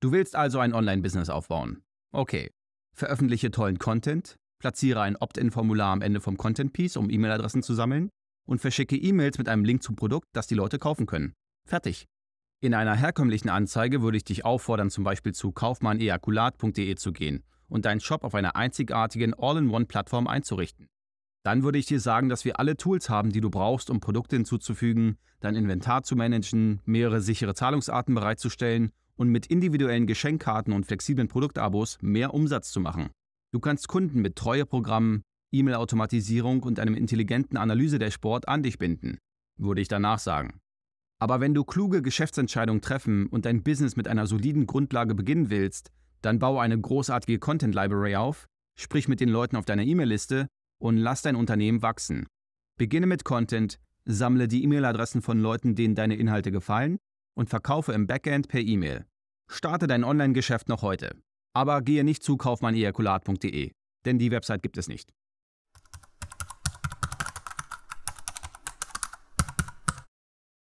Du willst also ein Online-Business aufbauen. Okay. Veröffentliche tollen Content, platziere ein Opt-in-Formular am Ende vom Content-Piece, um E-Mail-Adressen zu sammeln und verschicke E-Mails mit einem Link zum Produkt, das die Leute kaufen können. Fertig. In einer herkömmlichen Anzeige würde ich dich auffordern, zum Beispiel zu kaufmannejakulat.de zu gehen und deinen Shop auf einer einzigartigen All-in-One-Plattform einzurichten. Dann würde ich dir sagen, dass wir alle Tools haben, die du brauchst, um Produkte hinzuzufügen, dein Inventar zu managen, mehrere sichere Zahlungsarten bereitzustellen und mit individuellen Geschenkkarten und flexiblen Produktabos mehr Umsatz zu machen. Du kannst Kunden mit Treueprogrammen, E-Mail-Automatisierung und einem intelligenten Analyse-Dashboard an dich binden, würde ich danach sagen. Aber wenn du kluge Geschäftsentscheidungen treffen und dein Business mit einer soliden Grundlage beginnen willst, dann baue eine großartige Content Library auf, sprich mit den Leuten auf deiner E-Mail-Liste und lass dein Unternehmen wachsen. Beginne mit Content, sammle die E-Mail-Adressen von Leuten, denen deine Inhalte gefallen und verkaufe im Backend per E-Mail. Starte dein Online-Geschäft noch heute. Aber gehe nicht zu kaufmannejakulat.de, denn die Website gibt es nicht.